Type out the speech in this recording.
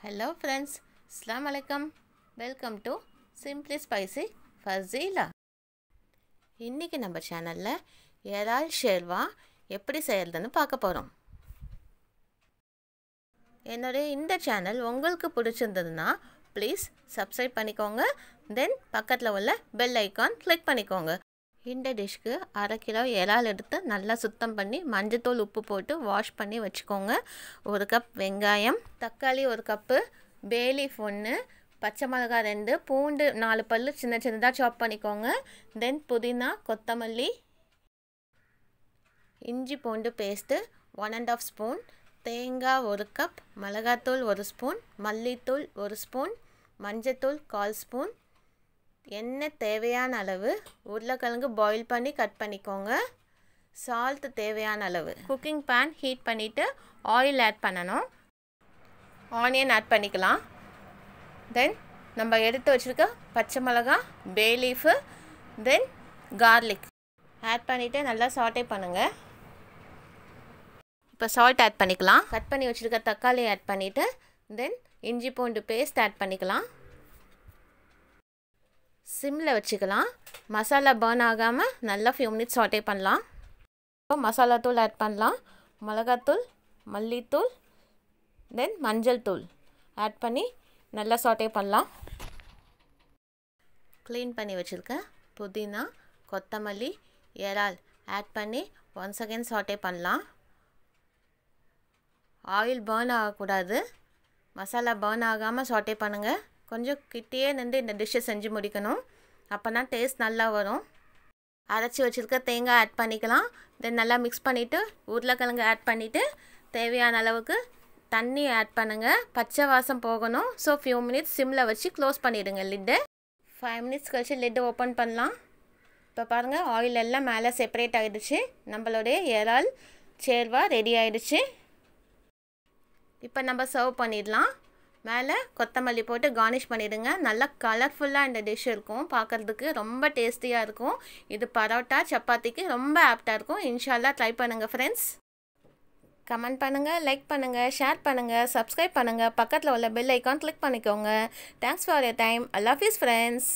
hello friends அஸ்லாம் வலைக்கம் welcome to simply spicy Fazila இன்றைக்கி நம்ம சேனலில் ஏரால் ஷேர்வா எப்படி செய்கிறதுன்னு பார்க்க போகிறோம் என்னுடைய இந்த சேனல் உங்களுக்கு பிடிச்சிருந்ததுன்னா ப்ளீஸ் சப்ஸ்கிரைப் பண்ணிக்கோங்க தென் பக்கத்தில் உள்ள பெல் ஐக்கான் கிளிக் பண்ணிக்கோங்க இந்த டிஷ்க்கு அரை கிலோ இறால் எடுத்து நல்லா சுத்தம் பண்ணி மஞ்சத்தூள் உப்பு போட்டு வாஷ் பண்ணி வச்சுக்கோங்க ஒரு கப் வெங்காயம் தக்காளி ஒரு கப்பு பேலீஃப் ஒன்று பச்சை மிளகா ரெண்டு பூண்டு நாலு பல் சின்ன சின்னதாக சாப் பண்ணிக்கோங்க தென் புதினா கொத்தமல்லி இஞ்சி பூண்டு paste one and half spoon தேங்காய் ஒரு கப் மிளகாத்தூள் ஒரு ஸ்பூன் மல்லித்தூள் ஒரு ஸ்பூன் மஞ்சத்தூள் கால் ஸ்பூன் எண்ணெய் தேவையான அளவு உருளைக்கிழங்கு பாயில் பண்ணி கட் பண்ணிக்கோங்க சால்ட் தேவையான அளவு குக்கிங் பேன் ஹீட் பண்ணிவிட்டு ஆயில் ஆட் பண்ணணும் ஆனியன் ஆட் பண்ணிக்கலாம் தென் நம்ம எடுத்து வச்சுருக்க பச்சை மிளகா bay leaf then garlic add பண்ணிவிட்டு நல்லா சால்ட்டே பண்ணுங்கள் இப்போ சால்ட் ஆட் பண்ணிக்கலாம் கட் பண்ணி வச்சுருக்க தக்காளி ஆட் பண்ணிவிட்டு தென் இஞ்சி பூண்டு பேஸ்ட் ஆட் பண்ணிக்கலாம் சிம்மில் வச்சுக்கலாம் மசாலா பர்ன் ஆகாமல் நல்லா ஃபியூ மினிட்ஸ் சாட்டே பண்ணலாம் இப்போ மசாலா தூள் ஆட் பண்ணலாம் மிளகாத்தூள் மல்லித்தூள் தென் மஞ்சள் தூள் ஆட் பண்ணி நல்லா சாட்டே பண்ணலாம் க்ளீன் பண்ணி வச்சுருக்கேன் புதினா கொத்தமல்லி இறால் ஆட் பண்ணி ஒன்ஸ் அகேன் சாட்டே பண்ணலாம் ஆயில் பர்ன் ஆகக்கூடாது மசாலா பர்ன் ஆகாமல் சாட்டே பண்ணுங்கள் கொஞ்சம் கிட்டேயே நின்று இந்த டிஷ்ஷை செஞ்சு முடிக்கணும் அப்போ தான் டேஸ்ட் நல்லா வரும் அரைச்சி வச்சுருக்க தேங்காய் ஆட் பண்ணிக்கலாம் தென் நல்லா மிக்ஸ் பண்ணிவிட்டு உருளைக்கிழங்கு ஆட் பண்ணிவிட்டு தேவையான அளவுக்கு தண்ணி ஆட் பண்ணுங்கள் பச்சை வாசம் போகணும் ஸோ ஃபியூ மினிட்ஸ் சிம்மில் வச்சு க்ளோஸ் பண்ணிவிடுங்க லிட்டு ஃபைவ் மினிட்ஸ் கழித்து லிட்டு ஓப்பன் பண்ணலாம் இப்போ பாருங்கள் ஆயில் எல்லாம் மேலே செப்பரேட் ஆகிடுச்சு நம்மளுடைய இறால் சேர்வா ரெடி ஆகிடுச்சு இப்போ நம்ம சர்வ் பண்ணிடலாம் மேலே கொத்தமல்லி போட்டு கார்னிஷ் பண்ணிவிடுங்க நல்லா கலர்ஃபுல்லாக இந்த டிஷ் இருக்கும் பார்க்குறதுக்கு ரொம்ப டேஸ்டியாக இருக்கும் இது பரோட்டா சப்பாத்திக்கு ரொம்ப ஆப்டாக இருக்கும் இன்ஷால்லா ட்ரை பண்ணுங்கள் ஃப்ரெண்ட்ஸ் கமெண்ட் பண்ணுங்கள் லைக் பண்ணுங்கள் ஷேர் பண்ணுங்கள் சப்ஸ்கிரைப் பண்ணுங்கள் பக்கத்தில் உள்ள பெல் ஐக்கான் கிளிக் பண்ணிக்கோங்க thanks for your time I love you friends